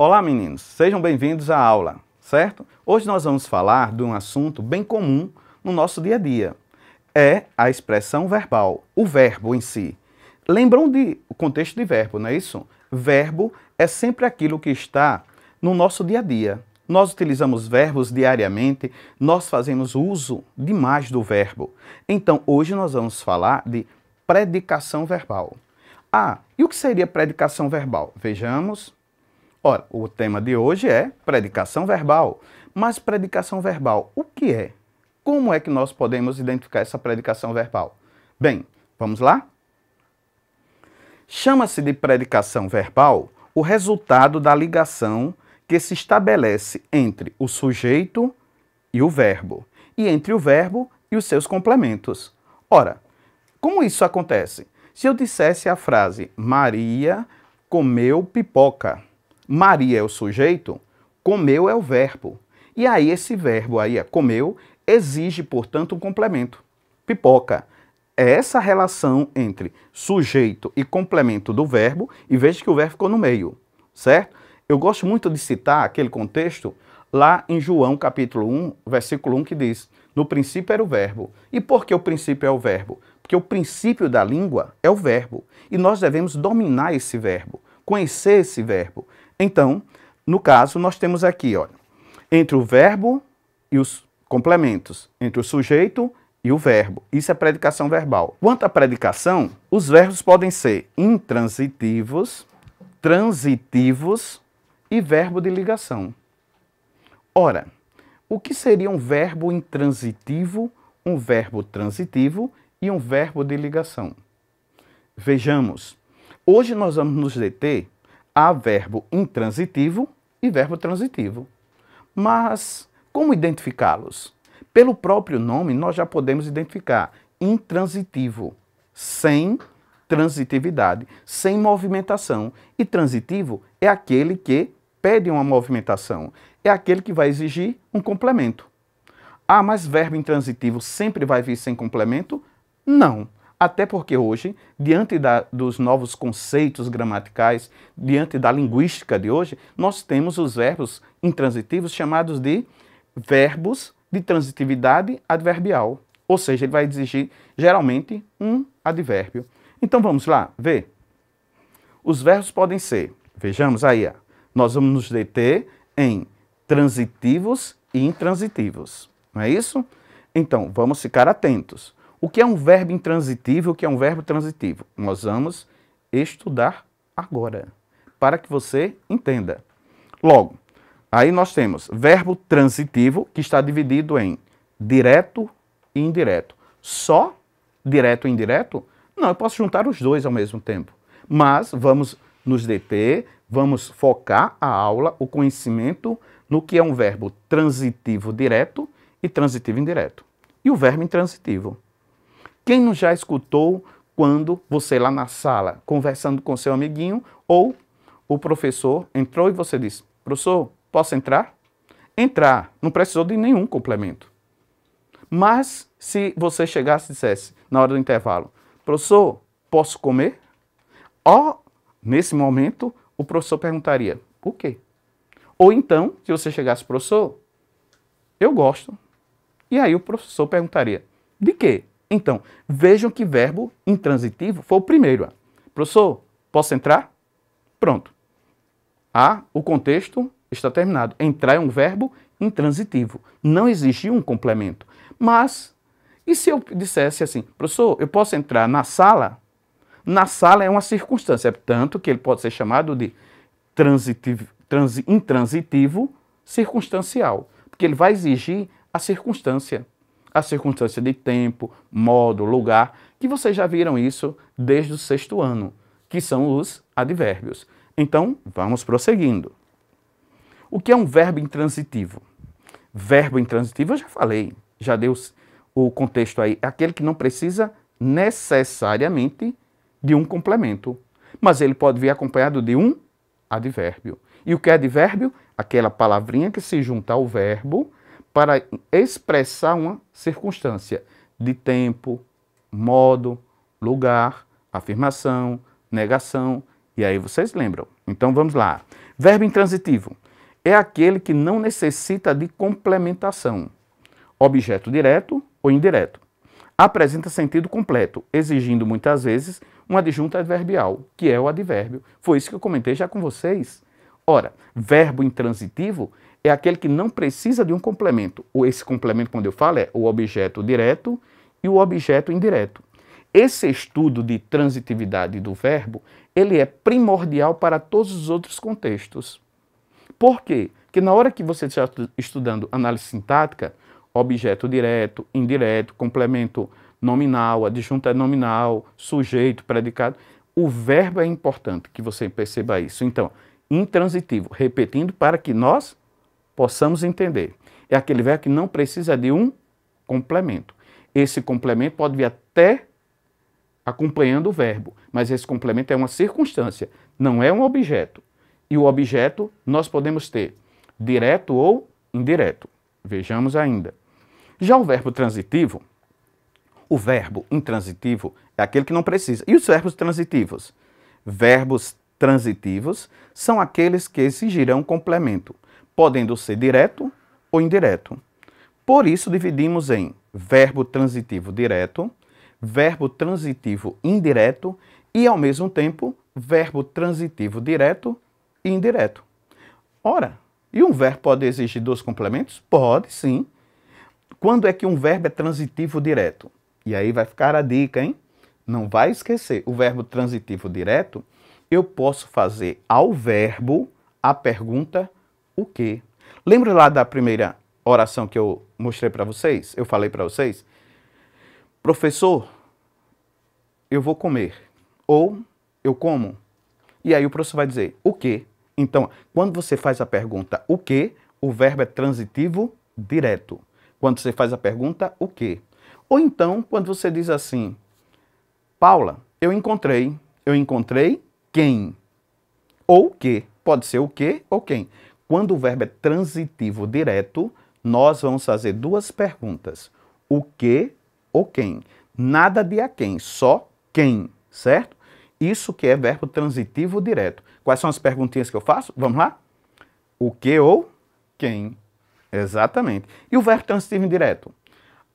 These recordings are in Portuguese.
Olá, meninos. Sejam bem-vindos à aula, certo? Hoje nós vamos falar de um assunto bem comum no nosso dia a dia. É a expressão verbal, o verbo em si. Lembram de o contexto de verbo, não é isso? Verbo é sempre aquilo que está no nosso dia a dia. Nós utilizamos verbos diariamente, nós fazemos uso demais do verbo. Então, hoje nós vamos falar de predicação verbal. Ah, e o que seria predicação verbal? Vejamos. Ora, o tema de hoje é predicação verbal. Mas predicação verbal, o que é? Como é que nós podemos identificar essa predicação verbal? Bem, vamos lá? Chama-se de predicação verbal o resultado da ligação que se estabelece entre o sujeito e o verbo, e entre o verbo e os seus complementos. Ora, como isso acontece? Se eu dissesse a frase Maria comeu pipoca, Maria é o sujeito, comeu é o verbo. E aí esse verbo aí, é comeu, exige, portanto, um complemento. Pipoca. É essa relação entre sujeito e complemento do verbo, e veja que o verbo ficou no meio, certo? Eu gosto muito de citar aquele contexto lá em João capítulo 1, versículo 1, que diz: No princípio era o verbo. E por que o princípio é o verbo? Porque o princípio da língua é o verbo. E nós devemos dominar esse verbo, conhecer esse verbo, então, no caso, nós temos aqui, olha, entre o verbo e os complementos, entre o sujeito e o verbo. Isso é predicação verbal. Quanto à predicação, os verbos podem ser intransitivos, transitivos e verbo de ligação. Ora, o que seria um verbo intransitivo, um verbo transitivo e um verbo de ligação? Vejamos. Hoje nós vamos nos deter há verbo intransitivo e verbo transitivo. Mas como identificá-los? Pelo próprio nome, nós já podemos identificar intransitivo, sem transitividade, sem movimentação. E transitivo é aquele que pede uma movimentação, é aquele que vai exigir um complemento. Ah, mas verbo intransitivo sempre vai vir sem complemento? Não. Até porque hoje, diante da, dos novos conceitos gramaticais, diante da linguística de hoje, nós temos os verbos intransitivos chamados de verbos de transitividade adverbial. Ou seja, ele vai exigir geralmente um advérbio. Então vamos lá ver. Os verbos podem ser, vejamos aí, ó, nós vamos nos deter em transitivos e intransitivos. Não é isso? Então vamos ficar atentos. O que é um verbo intransitivo? O que é um verbo transitivo? Nós vamos estudar agora, para que você entenda. Logo, aí nós temos verbo transitivo, que está dividido em direto e indireto. Só direto e indireto? Não, eu posso juntar os dois ao mesmo tempo. Mas vamos nos deter, vamos focar a aula, o conhecimento, no que é um verbo transitivo direto e transitivo indireto. E o verbo intransitivo. Quem não já escutou quando você lá na sala, conversando com seu amiguinho, ou o professor entrou e você disse: professor, posso entrar? Entrar, não precisou de nenhum complemento. Mas se você chegasse e dissesse, na hora do intervalo, professor, posso comer? Ó, oh, nesse momento, o professor perguntaria, o quê? Ou então, se você chegasse, professor, eu gosto. E aí o professor perguntaria, de quê? Então, vejam que verbo intransitivo foi o primeiro. Professor, posso entrar? Pronto. Ah, o contexto está terminado. Entrar é um verbo intransitivo. Não existe um complemento. Mas, e se eu dissesse assim, professor, eu posso entrar na sala? Na sala é uma circunstância, tanto que ele pode ser chamado de transitivo, intransitivo circunstancial, porque ele vai exigir a circunstância a circunstância de tempo, modo, lugar, que vocês já viram isso desde o sexto ano, que são os advérbios. Então, vamos prosseguindo. O que é um verbo intransitivo? Verbo intransitivo eu já falei, já deu o contexto aí, é aquele que não precisa necessariamente de um complemento, mas ele pode vir acompanhado de um advérbio. E o que é advérbio? Aquela palavrinha que se junta ao verbo para expressar uma circunstância de tempo, modo, lugar, afirmação, negação, e aí vocês lembram. Então vamos lá. Verbo intransitivo é aquele que não necessita de complementação, objeto direto ou indireto. Apresenta sentido completo, exigindo muitas vezes um adjunto adverbial, que é o advérbio. Foi isso que eu comentei já com vocês. Ora, verbo intransitivo é aquele que não precisa de um complemento. Ou esse complemento, quando eu falo, é o objeto direto e o objeto indireto. Esse estudo de transitividade do verbo, ele é primordial para todos os outros contextos. Por quê? Porque na hora que você está estudando análise sintática, objeto direto, indireto, complemento nominal, adjunta é nominal, sujeito, predicado, o verbo é importante que você perceba isso. Então, intransitivo, repetindo para que nós possamos entender. É aquele verbo que não precisa de um complemento. Esse complemento pode vir até acompanhando o verbo, mas esse complemento é uma circunstância, não é um objeto. E o objeto nós podemos ter direto ou indireto. Vejamos ainda. Já o verbo transitivo, o verbo intransitivo é aquele que não precisa. E os verbos transitivos? Verbos transitivos são aqueles que exigirão complemento podendo ser direto ou indireto. Por isso, dividimos em verbo transitivo direto, verbo transitivo indireto e, ao mesmo tempo, verbo transitivo direto e indireto. Ora, e um verbo pode exigir dois complementos? Pode, sim. Quando é que um verbo é transitivo direto? E aí vai ficar a dica, hein? Não vai esquecer. O verbo transitivo direto, eu posso fazer ao verbo a pergunta o quê? Lembra lá da primeira oração que eu mostrei para vocês? Eu falei para vocês? Professor, eu vou comer. Ou eu como. E aí o professor vai dizer o quê? Então, quando você faz a pergunta o quê, o verbo é transitivo direto. Quando você faz a pergunta o quê? Ou então, quando você diz assim, Paula, eu encontrei, eu encontrei quem? Ou o quê? Pode ser o quê ou quem. Quando o verbo é transitivo direto, nós vamos fazer duas perguntas: o que ou quem? Nada de a quem, só quem, certo? Isso que é verbo transitivo direto. Quais são as perguntinhas que eu faço? Vamos lá? O que ou quem? Exatamente. E o verbo transitivo indireto?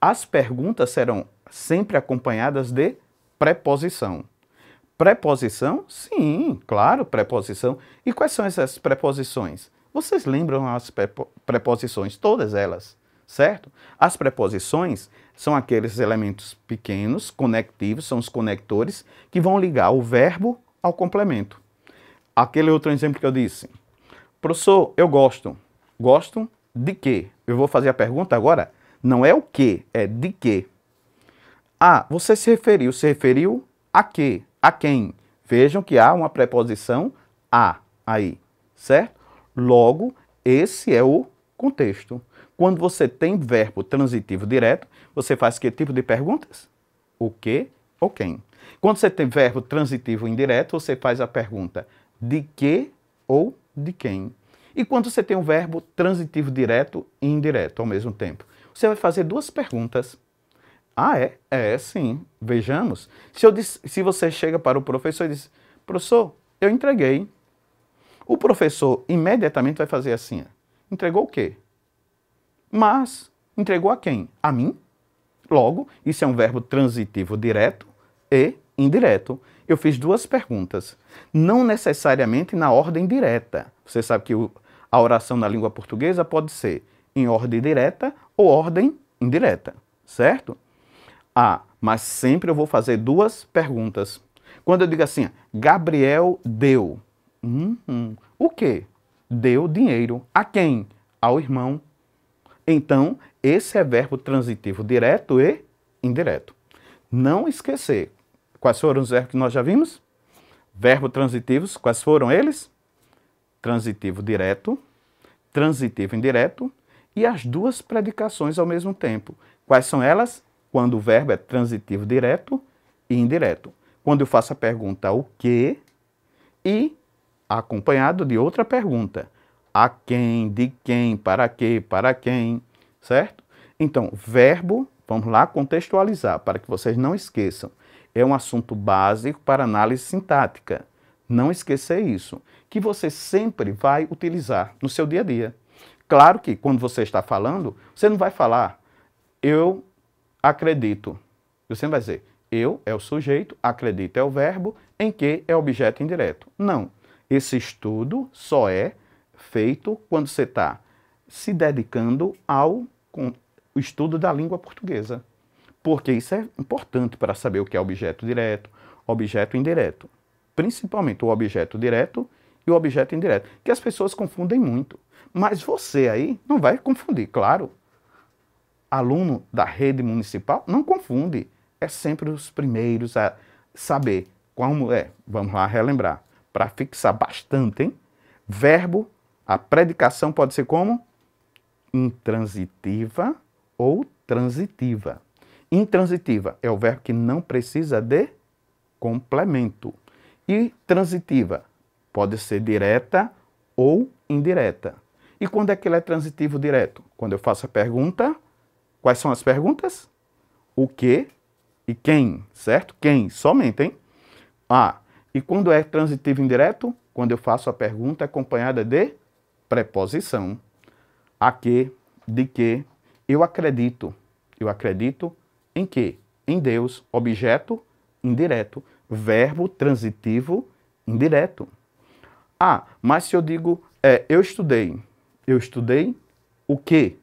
As perguntas serão sempre acompanhadas de preposição. Preposição? Sim, claro, preposição. E quais são essas preposições? Vocês lembram as preposições, todas elas, certo? As preposições são aqueles elementos pequenos, conectivos, são os conectores que vão ligar o verbo ao complemento. Aquele outro exemplo que eu disse. Professor, eu gosto. Gosto de quê? Eu vou fazer a pergunta agora. Não é o que, é de quê. Ah, você se referiu. Se referiu a quê? A quem? Vejam que há uma preposição a aí, certo? Logo, esse é o contexto. Quando você tem verbo transitivo direto, você faz que tipo de perguntas? O que ou quem? Quando você tem verbo transitivo indireto, você faz a pergunta de que ou de quem. E quando você tem um verbo transitivo direto e indireto ao mesmo tempo, você vai fazer duas perguntas. Ah, é? É, sim. Vejamos. Se, eu disse, se você chega para o professor e diz, professor, eu entreguei o professor imediatamente vai fazer assim: entregou o quê? Mas entregou a quem? A mim? Logo, isso é um verbo transitivo direto e indireto. Eu fiz duas perguntas, não necessariamente na ordem direta. Você sabe que o, a oração na língua portuguesa pode ser em ordem direta ou ordem indireta, certo? Ah, mas sempre eu vou fazer duas perguntas. Quando eu digo assim, Gabriel deu, Hum, hum. O que Deu dinheiro. A quem? Ao irmão. Então, esse é verbo transitivo direto e indireto. Não esquecer. Quais foram os verbos que nós já vimos? Verbo transitivos, quais foram eles? Transitivo direto, transitivo indireto e as duas predicações ao mesmo tempo. Quais são elas? Quando o verbo é transitivo direto e indireto. Quando eu faço a pergunta o que e acompanhado de outra pergunta. A quem, de quem, para que, para quem, certo? Então, verbo, vamos lá contextualizar para que vocês não esqueçam. É um assunto básico para análise sintática. Não esquecer isso, que você sempre vai utilizar no seu dia a dia. Claro que quando você está falando, você não vai falar eu acredito. Você não vai dizer eu é o sujeito, acredito é o verbo, em que é objeto indireto. Não. Esse estudo só é feito quando você está se dedicando ao estudo da língua portuguesa. Porque isso é importante para saber o que é objeto direto, objeto indireto. Principalmente o objeto direto e o objeto indireto, que as pessoas confundem muito. Mas você aí não vai confundir, claro. Aluno da rede municipal não confunde. É sempre os primeiros a saber como é. Vamos lá relembrar para fixar bastante, hein? Verbo, a predicação pode ser como? Intransitiva ou transitiva. Intransitiva é o verbo que não precisa de complemento. E transitiva pode ser direta ou indireta. E quando é que ele é transitivo direto? Quando eu faço a pergunta, quais são as perguntas? O que e quem, certo? Quem, somente, hein? Ah, e quando é transitivo indireto? Quando eu faço a pergunta é acompanhada de preposição. A que, de que, eu acredito. Eu acredito em que? Em Deus, objeto indireto, verbo transitivo indireto. Ah, mas se eu digo é, eu estudei, eu estudei o que?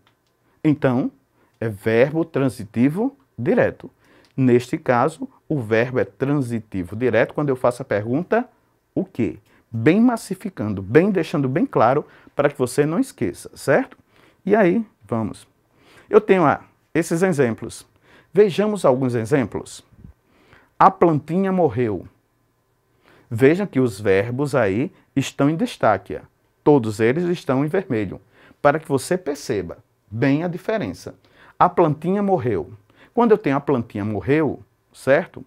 Então, é verbo transitivo direto. Neste caso, o verbo é transitivo direto quando eu faço a pergunta o que? Bem massificando, bem deixando bem claro para que você não esqueça, certo? E aí, vamos. Eu tenho ah, esses exemplos. Vejamos alguns exemplos. A plantinha morreu. Vejam que os verbos aí estão em destaque. Todos eles estão em vermelho, para que você perceba bem a diferença. A plantinha morreu. Quando eu tenho a plantinha morreu, certo?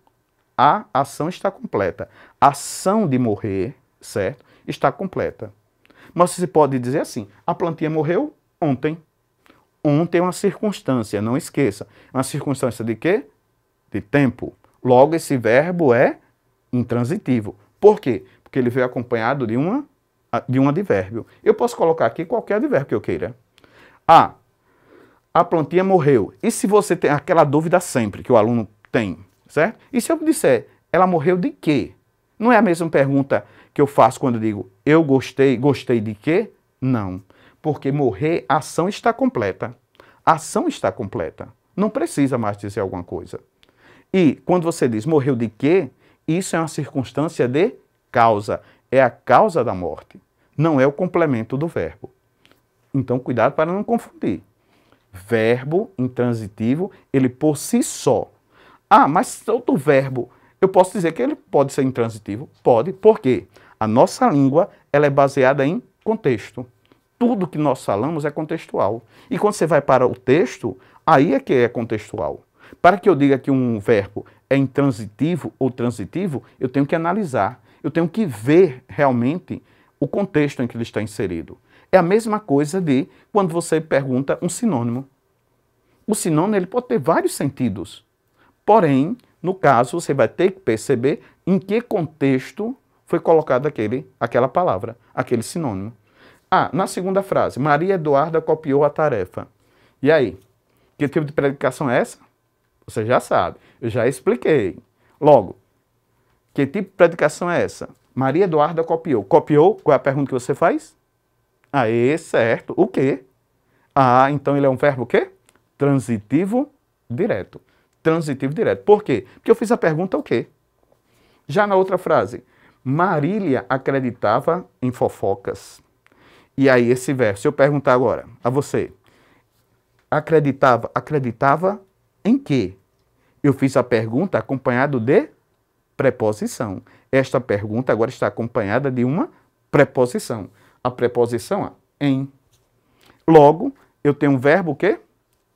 A ação está completa. A ação de morrer, certo? Está completa. Mas se pode dizer assim: a plantinha morreu ontem. Ontem é uma circunstância, não esqueça. uma circunstância de quê? De tempo. Logo, esse verbo é intransitivo. Por quê? Porque ele veio acompanhado de, uma, de um advérbio. Eu posso colocar aqui qualquer advérbio que eu queira. A. a plantinha morreu. E se você tem aquela dúvida sempre que o aluno tem? certo? E se eu disser, ela morreu de quê? Não é a mesma pergunta que eu faço quando digo, eu gostei, gostei de quê? Não, porque morrer, a ação está completa. A ação está completa. Não precisa mais dizer alguma coisa. E quando você diz morreu de quê? Isso é uma circunstância de causa. É a causa da morte. Não é o complemento do verbo. Então, cuidado para não confundir. Verbo intransitivo, ele por si só ah, mas outro verbo, eu posso dizer que ele pode ser intransitivo? Pode. Por quê? A nossa língua ela é baseada em contexto. Tudo que nós falamos é contextual. E quando você vai para o texto, aí é que é contextual. Para que eu diga que um verbo é intransitivo ou transitivo, eu tenho que analisar. Eu tenho que ver realmente o contexto em que ele está inserido. É a mesma coisa de quando você pergunta um sinônimo. O sinônimo ele pode ter vários sentidos. Porém, no caso, você vai ter que perceber em que contexto foi colocada aquele, aquela palavra, aquele sinônimo. Ah, na segunda frase, Maria Eduarda copiou a tarefa. E aí? Que tipo de predicação é essa? Você já sabe, eu já expliquei. Logo, que tipo de predicação é essa? Maria Eduarda copiou. Copiou? Qual é a pergunta que você faz? Aê, certo. O quê? Ah, então ele é um verbo o quê? Transitivo direto transitivo direto. Por quê? Porque eu fiz a pergunta o quê? Já na outra frase, Marília acreditava em fofocas. E aí esse verso, eu perguntar agora a você, acreditava, acreditava em quê? Eu fiz a pergunta acompanhado de preposição. Esta pergunta agora está acompanhada de uma preposição. A preposição é em. Logo, eu tenho um verbo que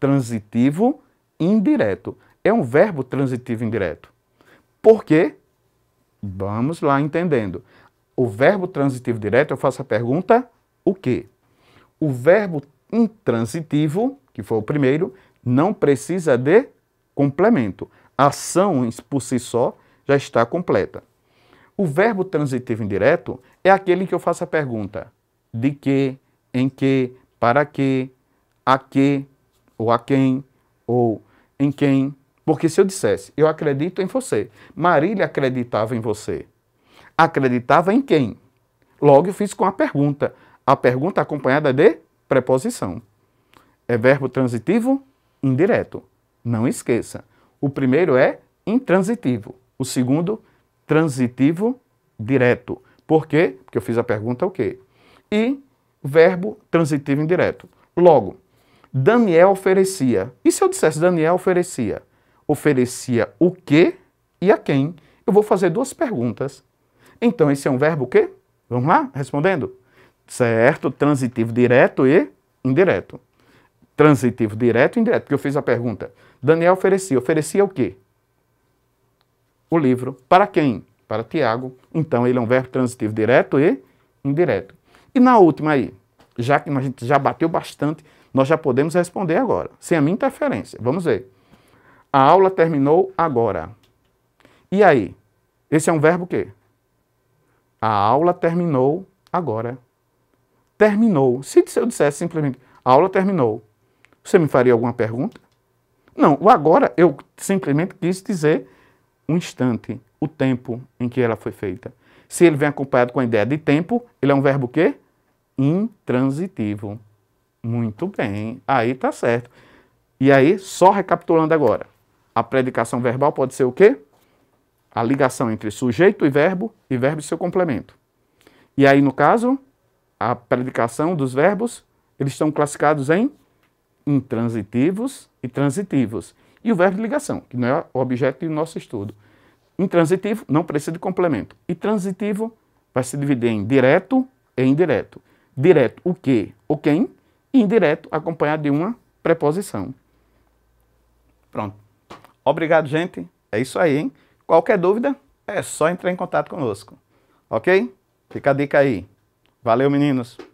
transitivo indireto é um verbo transitivo indireto. Por quê? Vamos lá entendendo. O verbo transitivo direto, eu faço a pergunta, o quê? O verbo intransitivo, que foi o primeiro, não precisa de complemento. A ação por si só já está completa. O verbo transitivo indireto é aquele que eu faço a pergunta de que, em que, para que, a que, ou a quem, ou em quem, porque se eu dissesse, eu acredito em você, Marília acreditava em você. Acreditava em quem? Logo eu fiz com a pergunta. A pergunta acompanhada de preposição. É verbo transitivo indireto. Não esqueça. O primeiro é intransitivo. O segundo, transitivo direto. Por quê? Porque eu fiz a pergunta o quê? E verbo transitivo indireto. Logo, Daniel oferecia. E se eu dissesse Daniel oferecia? oferecia o que e a quem. Eu vou fazer duas perguntas. Então, esse é um verbo o quê? Vamos lá? Respondendo. Certo, transitivo direto e indireto. Transitivo direto e indireto, porque eu fiz a pergunta. Daniel oferecia. Oferecia o quê? O livro. Para quem? Para Tiago. Então, ele é um verbo transitivo direto e indireto. E na última aí, já que a gente já bateu bastante, nós já podemos responder agora, sem a minha interferência. Vamos ver. A aula terminou agora. E aí? Esse é um verbo quê? A aula terminou agora. Terminou. Se eu dissesse simplesmente a aula terminou, você me faria alguma pergunta? Não, o agora eu simplesmente quis dizer um instante, o tempo em que ela foi feita. Se ele vem acompanhado com a ideia de tempo, ele é um verbo quê? Intransitivo. Muito bem, aí tá certo. E aí, só recapitulando agora. A predicação verbal pode ser o quê? A ligação entre sujeito e verbo e verbo e seu complemento. E aí, no caso, a predicação dos verbos, eles estão classificados em intransitivos e transitivos. E o verbo de ligação, que não é o objeto do nosso estudo. Intransitivo não precisa de complemento. E transitivo vai se dividir em direto e indireto. Direto o que O quem, e indireto acompanhado de uma preposição. Pronto. Obrigado, gente. É isso aí, hein? Qualquer dúvida, é só entrar em contato conosco. Ok? Fica a dica aí. Valeu, meninos.